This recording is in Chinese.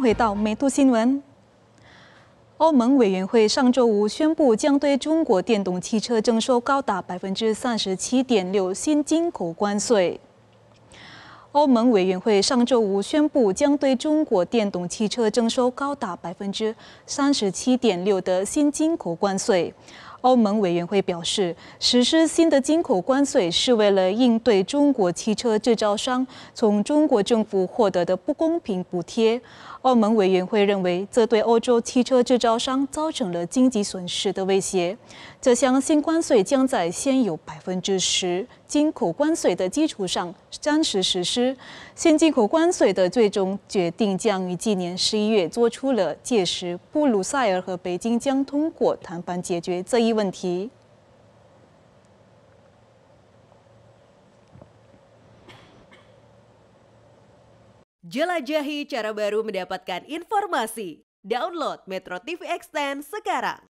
回到美图新闻，欧盟委员会上周五宣布将对中国电动汽车征收高达百分之三十七点六新进口关税。欧盟委员会上周五宣布将对中国电动汽车征收高达百分之三十七点六的新进口关税。欧盟委员会表示，实施新的进口关税是为了应对中国汽车制造商从中国政府获得的不公平补贴。欧盟委员会认为，这对欧洲汽车制造商造成了经济损失的威胁。这项新关税将在现有百分之十进口关税的基础上暂时实施。新进口关税的最终决定将于今年十一月做出。了届时，布鲁塞尔和北京将通过谈判解决这一。一问题。Jelajahi cara baru mendapatkan informasi. Download Metro TV Extend sekarang.